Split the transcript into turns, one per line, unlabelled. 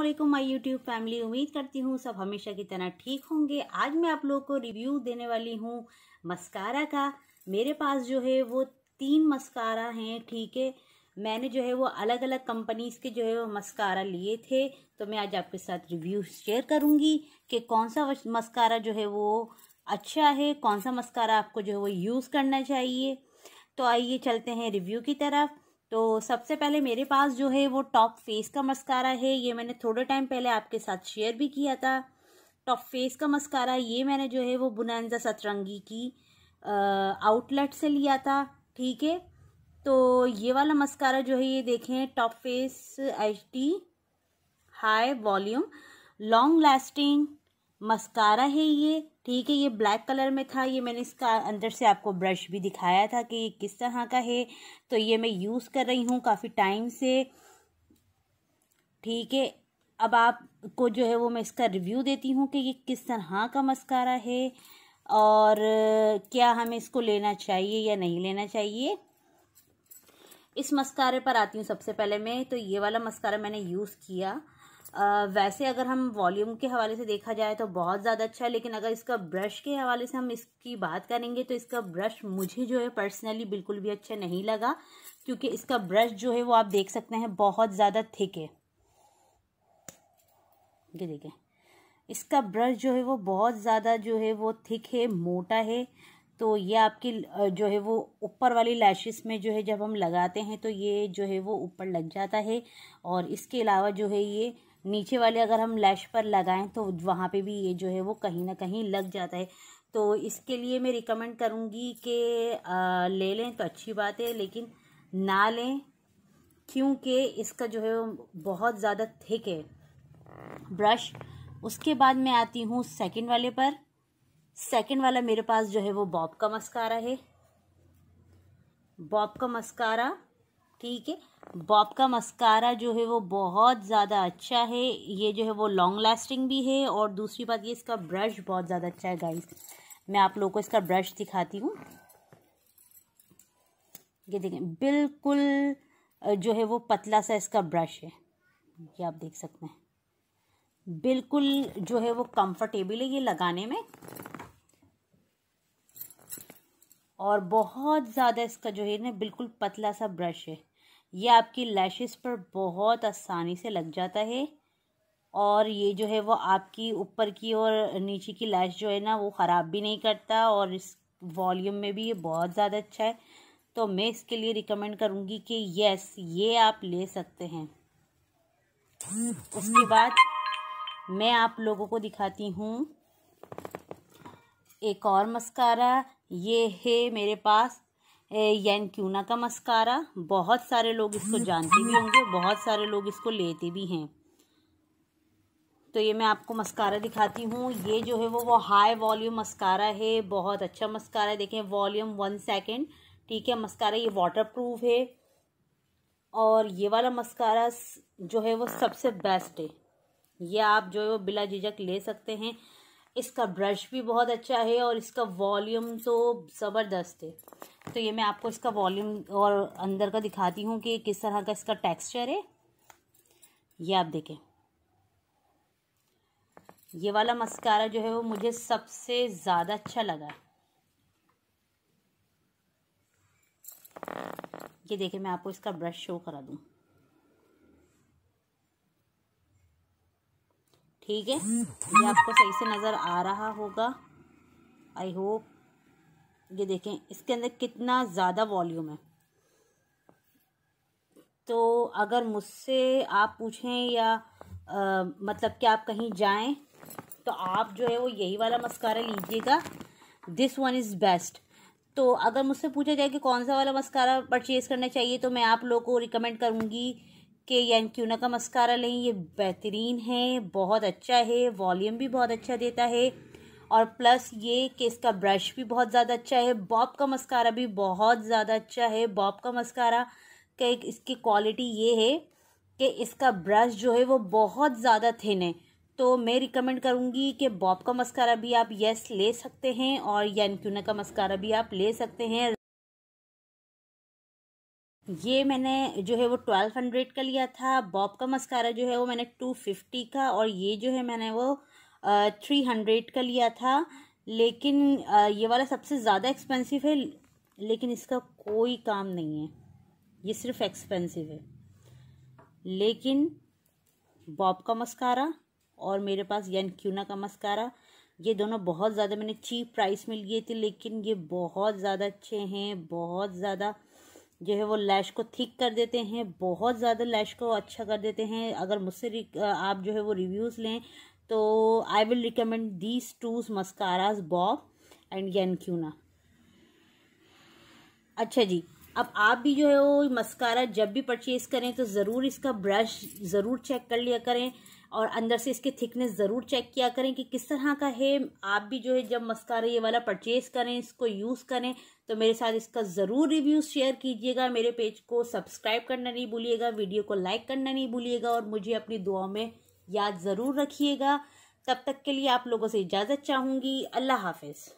असलम माई YouTube family उम्मीद करती हूँ सब हमेशा की तरह ठीक होंगे आज मैं आप लोग को रिव्यू देने वाली हूँ मस्कारा का मेरे पास जो है वो तीन मस्कारा हैं ठीक है मैंने जो है वो अलग अलग कंपनीज़ के जो है वो मस्कारा लिए थे तो मैं आज आपके साथ रिव्यू शेयर करूँगी कि कौन सा मस्कारा जो है वो अच्छा है कौन सा मस्कारा आपको जो है वो यूज़ करना चाहिए तो आइए चलते हैं रिव्यू की तरफ तो सबसे पहले मेरे पास जो है वो टॉप फेस का मस्कारा है ये मैंने थोड़े टाइम पहले आपके साथ शेयर भी किया था टॉप फेस का मस्कारा ये मैंने जो है वो बुनानजा सतरंगी की आउटलेट से लिया था ठीक है तो ये वाला मस्कारा जो है ये देखें top face H D high volume long lasting mascara है ये ठीक है ये ब्लैक कलर में था ये मैंने इसका अंदर से आपको ब्रश भी दिखाया था कि किस तरह का है तो ये मैं यूज़ कर रही हूँ काफ़ी टाइम से ठीक है अब आपको जो है वो मैं इसका रिव्यू देती हूँ कि ये किस तरह का मस्कारा है और क्या हमें इसको लेना चाहिए या नहीं लेना चाहिए इस मस्कारे पर आती हूँ सबसे पहले मैं तो ये वाला मस्कारा मैंने यूज़ किया वैसे अगर हम वॉल्यूम के हवाले से देखा जाए तो बहुत ज़्यादा अच्छा है लेकिन अगर इसका ब्रश के हवाले से हम इसकी बात करेंगे तो इसका ब्रश मुझे जो है पर्सनली बिल्कुल भी अच्छा नहीं लगा क्योंकि इसका ब्रश जो है वो आप देख सकते हैं बहुत ज़्यादा थिक है ये देखें इसका ब्रश जो है वो बहुत ज़्यादा जो है वो थिक है मोटा है तो ये आपकी जो है वो ऊपर वाली लैशेस में जो है जब हम लगाते हैं तो ये जो है वो ऊपर लग जाता है और इसके अलावा जो है ये नीचे वाले अगर हम लैश पर लगाएं तो वहाँ पे भी ये जो है वो कहीं ना कहीं लग जाता है तो इसके लिए मैं रिकमेंड करूँगी कि ले लें तो अच्छी बात है लेकिन ना लें क्योंकि इसका जो है वो बहुत ज़्यादा थिक है ब्रश उसके बाद मैं आती हूँ सेकंड वाले पर सेकंड वाला मेरे पास जो है वो बॉब का मस्कारा है बॉब का मस्कारा ठीक है बॉब का मस्कारा जो है वो बहुत ज़्यादा अच्छा है ये जो है वो लॉन्ग लास्टिंग भी है और दूसरी बात ये इसका ब्रश बहुत ज़्यादा अच्छा है गाइस मैं आप लोगों को इसका ब्रश दिखाती हूँ ये देखें बिल्कुल जो है वो पतला सा इसका ब्रश है ये आप देख सकते हैं बिल्कुल जो है वो कंफर्टेबल है ये लगाने में और बहुत ज़्यादा इसका जो है ना बिल्कुल पतला सा ब्रश है ये आपकी लैशेस पर बहुत आसानी से लग जाता है और ये जो है वो आपकी ऊपर की और नीचे की लैश जो है ना वो ख़राब भी नहीं करता और इस वॉल्यूम में भी ये बहुत ज़्यादा अच्छा है तो मैं इसके लिए रिकमेंड करूँगी कि यस ये आप ले सकते हैं उसके बाद मैं आप लोगों को दिखाती हूँ एक और मस्कारा ये है मेरे पास यन क्यूना का मस्कारा बहुत सारे लोग इसको जानते भी होंगे बहुत सारे लोग इसको लेते भी हैं तो ये मैं आपको मस्कारा दिखाती हूँ ये जो है वो वो हाई वॉल्यूम मस्कारा है बहुत अच्छा मस्कारा है देखें वॉल्यूम वन सेकेंड ठीक है मस्कारा ये वाटर प्रूफ है और ये वाला मस्कारा जो है वो सबसे बेस्ट है ये आप जो है वो बिला झिझक ले सकते हैं इसका ब्रश भी बहुत अच्छा है और इसका वॉल्यूम तो ज़बरदस्त है तो ये मैं आपको इसका वॉल्यूम और अंदर का दिखाती हूँ कि किस तरह का इसका टेक्सचर है ये आप देखें ये वाला मस्कारा जो है वो मुझे सबसे ज़्यादा अच्छा लगा ये देखें मैं आपको इसका ब्रश शो करा दूँ ठीक है ये आपको सही से नज़र आ रहा होगा आई होप ये देखें इसके अंदर कितना ज़्यादा वॉल्यूम है तो अगर मुझसे आप पूछें या आ, मतलब कि आप कहीं जाएं तो आप जो है वो यही वाला मस्कारा लीजिएगा दिस वन इज़ बेस्ट तो अगर मुझसे पूछा जाए कि कौन सा वाला मस्कारा परचेज़ करना चाहिए तो मैं आप लोगों को रिकमेंड करूँगी कि यान क्यूना का मस्कारा लें ये बेहतरीन है बहुत अच्छा है वॉल्यूम भी बहुत अच्छा देता है और प्लस ये कि इसका ब्रश भी बहुत ज़्यादा अच्छा है बॉब का मस्कारा भी बहुत ज़्यादा अच्छा है बॉब का मस्कारा का एक इसकी क्वालिटी ये है कि इसका ब्रश जो है वो बहुत ज़्यादा थिन है तो मैं रिकमेंड करूँगी कि बॉब का मस्कारा भी आप येस ले सकते हैं और यानक्यूना का मस्कारा भी आप ले सकते हैं ये मैंने जो है वो ट्वेल्व हंड्रेड का लिया था बॉब का मस्कारा जो है वो मैंने टू फिफ्टी का और ये जो है मैंने वो थ्री हंड्रेड का लिया था लेकिन ये वाला सबसे ज़्यादा एक्सपेंसिव है लेकिन इसका कोई काम नहीं है ये सिर्फ एक्सपेंसिव है लेकिन बॉब का मस्कारा और मेरे पास यन क्यूना का मस्कारा ये दोनों बहुत ज़्यादा मैंने चीप प्राइस में लिए थे लेकिन ये बहुत ज़्यादा अच्छे हैं बहुत ज़्यादा जो है वो लैश को थिक कर देते हैं बहुत ज़्यादा लैश को अच्छा कर देते हैं अगर मुझसे आप जो है वो रिव्यूज़ लें तो I will recommend these two mascaras bob and क्यूना अच्छा जी अब आप भी जो है वो मस्कारा जब भी परचेज़ करें तो ज़रूर इसका ब्रश ज़रूर चेक कर लिया करें और अंदर से इसके थिकनेस ज़रूर चेक किया करें कि किस तरह का है आप भी जो है जब मस्कारा ये वाला परचेज़ करें इसको यूज़ करें तो मेरे साथ इसका ज़रूर रिव्यू शेयर कीजिएगा मेरे पेज को सब्सक्राइब करना नहीं भूलिएगा वीडियो को लाइक करना नहीं भूलिएगा और मुझे अपनी दुआ में याद ज़रूर रखिएगा तब तक के लिए आप लोगों से इजाज़त चाहूँगी अल्लाह हाफिज़